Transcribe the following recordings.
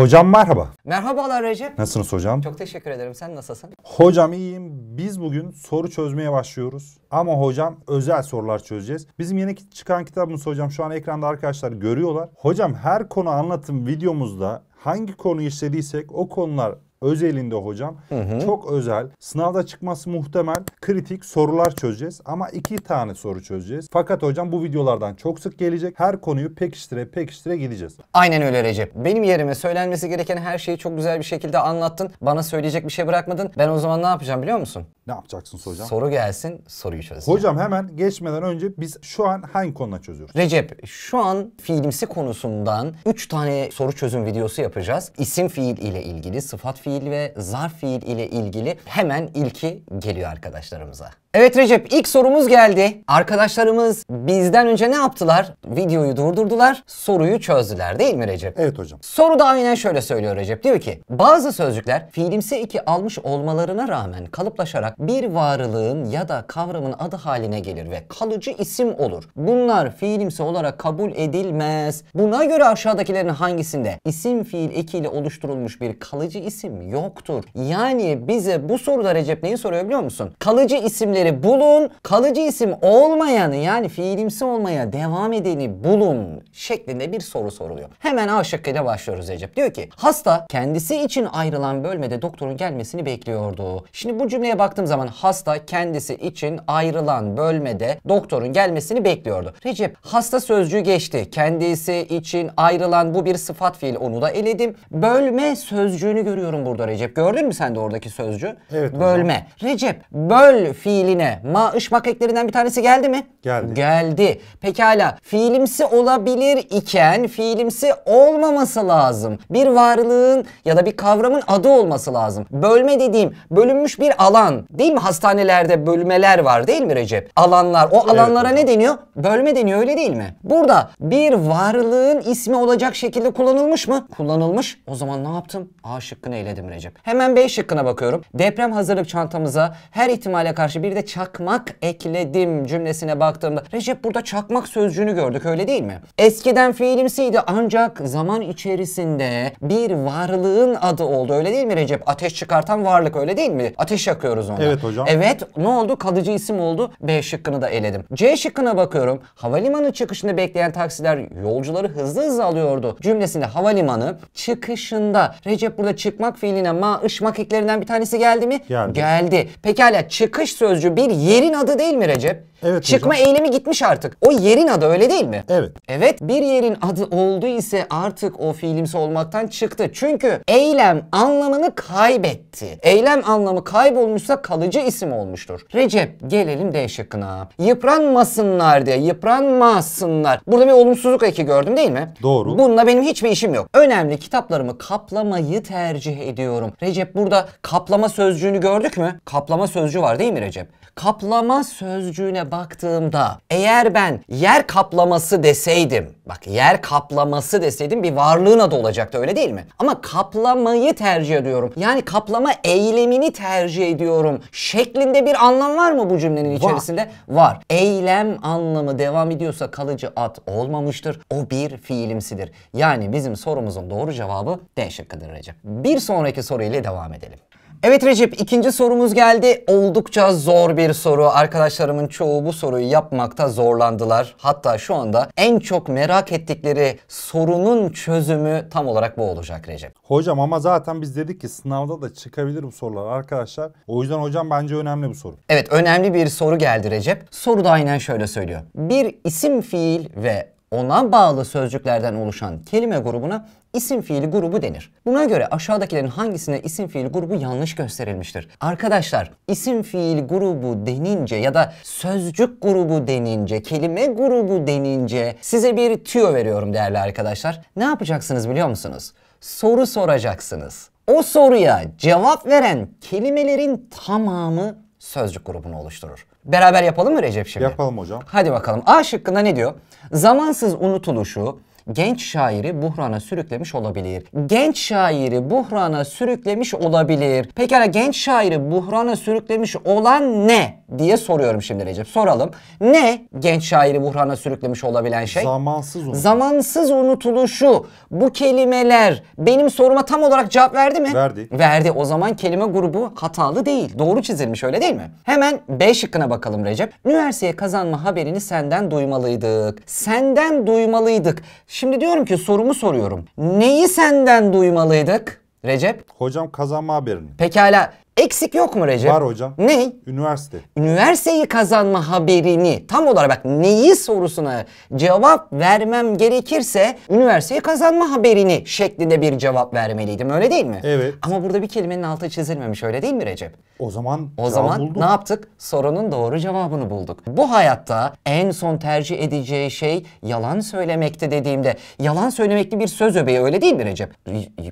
Hocam merhaba. Merhabalar Recep. Nasılsınız hocam? Çok teşekkür ederim. Sen nasılsın? Hocam iyiyim. Biz bugün soru çözmeye başlıyoruz. Ama hocam özel sorular çözeceğiz. Bizim yeni çıkan kitabımız hocam şu an ekranda arkadaşlar görüyorlar. Hocam her konu anlatım videomuzda hangi konu işlediysek o konular özelinde hocam. Hı hı. Çok özel. Sınavda çıkması muhtemel kritik sorular çözeceğiz. Ama iki tane soru çözeceğiz. Fakat hocam bu videolardan çok sık gelecek. Her konuyu pekiştire pekiştire gideceğiz. Aynen öyle Recep. Benim yerime söylenmesi gereken her şeyi çok güzel bir şekilde anlattın. Bana söyleyecek bir şey bırakmadın. Ben o zaman ne yapacağım biliyor musun? Ne yapacaksın hocam? Soru gelsin, soruyu çözeceğim. Hocam hemen geçmeden önce biz şu an hangi konuda çözüyoruz? Recep, şu an fiilimsi konusundan 3 tane soru çözüm videosu yapacağız. İsim fiil ile ilgili, sıfat fiil fiil ve zarf fiil ile ilgili hemen ilki geliyor arkadaşlarımıza. Evet Recep ilk sorumuz geldi. Arkadaşlarımız bizden önce ne yaptılar? Videoyu durdurdular, soruyu çözdüler değil mi Recep? Evet hocam. Soru da aynen şöyle söylüyor Recep. Diyor ki bazı sözcükler fiilimsi iki almış olmalarına rağmen kalıplaşarak bir varlığın ya da kavramın adı haline gelir ve kalıcı isim olur. Bunlar fiilimsi olarak kabul edilmez. Buna göre aşağıdakilerin hangisinde isim fiil ekiyle oluşturulmuş bir kalıcı isim yoktur. Yani bize bu soruda Recep neyi soruyor biliyor musun? Kalıcı isimleri bulun, kalıcı isim olmayanı yani fiilimsi olmaya devam edeni bulun şeklinde bir soru soruluyor. Hemen A şıkkıyla başlıyoruz Recep. Diyor ki hasta kendisi için ayrılan bölmede doktorun gelmesini bekliyordu. Şimdi bu cümleye baktığım zaman hasta kendisi için ayrılan bölmede doktorun gelmesini bekliyordu. Recep hasta sözcüğü geçti. Kendisi için ayrılan bu bir sıfat fiil onu da eledim. Bölme sözcüğünü görüyorum burada burada Recep. Gördün mü sen de oradaki sözcü? Evet. Bölme. Hocam. Recep böl fiiline ma ışmak eklerinden bir tanesi geldi mi? Geldi. Geldi. Pekala fiilimsi olabilir iken fiilimsi olmaması lazım. Bir varlığın ya da bir kavramın adı olması lazım. Bölme dediğim bölünmüş bir alan değil mi? Hastanelerde bölmeler var değil mi Recep? Alanlar. O alanlara evet, ne deniyor? Bölme deniyor öyle değil mi? Burada bir varlığın ismi olacak şekilde kullanılmış mı? Kullanılmış. O zaman ne yaptım? A şıkkını eledim dedim Recep. Hemen B şıkkına bakıyorum. Deprem hazırlık çantamıza her ihtimale karşı bir de çakmak ekledim cümlesine baktığımda Recep burada çakmak sözcüğünü gördük öyle değil mi? Eskiden fiilimsiydi ancak zaman içerisinde bir varlığın adı oldu öyle değil mi Recep? Ateş çıkartan varlık öyle değil mi? Ateş yakıyoruz ona. Evet hocam. Evet ne oldu? Kalıcı isim oldu. B şıkkını da eledim. C şıkkına bakıyorum. Havalimanı çıkışında bekleyen taksiler yolcuları hızlı hızlı alıyordu. Cümlesinde havalimanı çıkışında. Recep burada çıkmak fiil fiiline ma ış makiklerinden bir tanesi geldi mi? Geldi. Geldi. Pekala çıkış sözcü bir yerin adı değil mi Recep? Evet Çıkma hocam. eğilimi gitmiş artık. O yerin adı öyle değil mi? Evet. Evet bir yerin adı oldu ise artık o fiilimsi olmaktan çıktı. Çünkü eylem anlamını kaybetti. Eylem anlamı kaybolmuşsa kalıcı isim olmuştur. Recep gelelim D şıkkına. Yıpranmasınlar diye yıpranmasınlar. Burada bir olumsuzluk eki gördüm değil mi? Doğru. Bununla benim hiçbir işim yok. Önemli kitaplarımı kaplamayı tercih ediyorum. Recep burada kaplama sözcüğünü gördük mü? Kaplama sözcüğü var değil mi Recep? Kaplama sözcüğüne baktığımda eğer ben yer kaplaması deseydim bak yer kaplaması deseydim bir varlığın adı olacaktı öyle değil mi? Ama kaplamayı tercih ediyorum. Yani kaplama eylemini tercih ediyorum şeklinde bir anlam var mı bu cümlenin içerisinde? Var. var. Eylem anlamı devam ediyorsa kalıcı at olmamıştır. O bir fiilimsidir. Yani bizim sorumuzun doğru cevabı D şıkkıdır Recep. Bir sonraki soruyla devam edelim. Evet Recep ikinci sorumuz geldi. Oldukça zor bir soru. Arkadaşlarımın çoğu bu soruyu yapmakta zorlandılar. Hatta şu anda en çok merak ettikleri sorunun çözümü tam olarak bu olacak Recep. Hocam ama zaten biz dedik ki sınavda da çıkabilir bu sorular arkadaşlar. O yüzden hocam bence önemli bu soru. Evet önemli bir soru geldi Recep. Soru da aynen şöyle söylüyor. Bir isim fiil ve ona bağlı sözcüklerden oluşan kelime grubuna isim fiili grubu denir. Buna göre aşağıdakilerin hangisine isim fiili grubu yanlış gösterilmiştir? Arkadaşlar isim fiili grubu denince ya da sözcük grubu denince, kelime grubu denince size bir tüyo veriyorum değerli arkadaşlar. Ne yapacaksınız biliyor musunuz? Soru soracaksınız. O soruya cevap veren kelimelerin tamamı sözcük grubunu oluşturur. Beraber yapalım mı Recep şimdi? Yapalım hocam. Hadi bakalım. A şıkkında ne diyor? Zamansız unutuluşu, genç şairi buhrana sürüklemiş olabilir. Genç şairi buhrana sürüklemiş olabilir. Pekala genç şairi buhrana sürüklemiş olan ne diye soruyorum şimdi Recep. Soralım. Ne genç şairi buhrana sürüklemiş olabilen şey? Zamansız unutuluşu. Zamansız unutuluşu. Bu kelimeler benim soruma tam olarak cevap verdi mi? Verdi. Verdi. O zaman kelime grubu hatalı değil. Doğru çizilmiş öyle değil mi? Hemen B şıkkına bakalım Recep. Üniversiteye kazanma haberini senden duymalıydık. Senden duymalıydık. Şimdi diyorum ki sorumu soruyorum. Neyi senden duymalıydık Recep? Hocam kazanma haberini. Pekala Eksik yok mu Recep? Var hocam. Ne? Üniversite. Üniversiteyi kazanma haberini tam olarak bak neyi sorusuna cevap vermem gerekirse üniversiteyi kazanma haberini şeklinde bir cevap vermeliydim öyle değil mi? Evet. Ama burada bir kelimenin altı çizilmemiş öyle değil mi Recep? O zaman O zaman bulduk. ne yaptık? Sorunun doğru cevabını bulduk. Bu hayatta en son tercih edeceği şey yalan söylemekte dediğimde yalan söylemekli bir söz öbeği öyle değil mi Recep?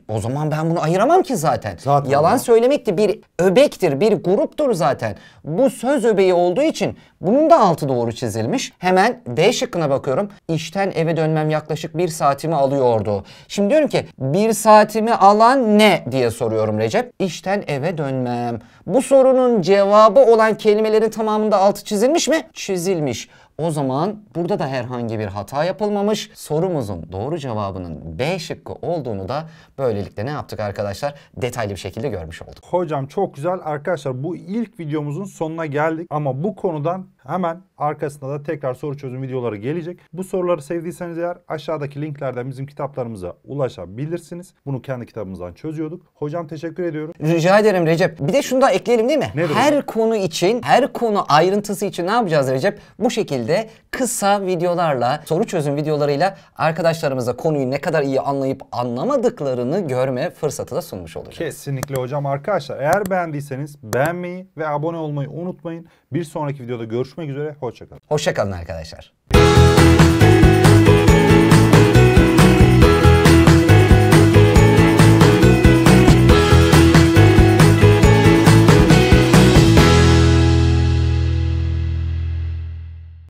O zaman ben bunu ayıramam ki zaten. Zaten. Yalan söylemekte bir öbektir, bir gruptur zaten. Bu söz öbeği olduğu için bunun da altı doğru çizilmiş. Hemen D şıkkına bakıyorum. İşten eve dönmem yaklaşık bir saatimi alıyordu. Şimdi diyorum ki bir saatimi alan ne diye soruyorum Recep. İşten eve dönmem. Bu sorunun cevabı olan kelimelerin tamamında altı çizilmiş mi? Çizilmiş. O zaman burada da herhangi bir hata yapılmamış. Sorumuzun doğru cevabının B şıkkı olduğunu da böylelikle ne yaptık arkadaşlar? Detaylı bir şekilde görmüş olduk. Hocam çok güzel. Arkadaşlar bu ilk videomuzun sonuna geldik ama bu konudan Hemen arkasında da tekrar soru çözüm videoları gelecek. Bu soruları sevdiyseniz eğer aşağıdaki linklerden bizim kitaplarımıza ulaşabilirsiniz. Bunu kendi kitabımızdan çözüyorduk. Hocam teşekkür ediyorum. Rica ederim Recep. Bir de şunu da ekleyelim değil mi? Nedir her hocam? konu için, her konu ayrıntısı için ne yapacağız Recep? Bu şekilde kısa videolarla, soru çözüm videolarıyla arkadaşlarımıza konuyu ne kadar iyi anlayıp anlamadıklarını görme fırsatı da sunmuş olacağız. Kesinlikle hocam arkadaşlar eğer beğendiyseniz beğenmeyi ve abone olmayı unutmayın. Bir sonraki videoda görüşmek üzere. Hoşçakalın. Hoşçakalın arkadaşlar.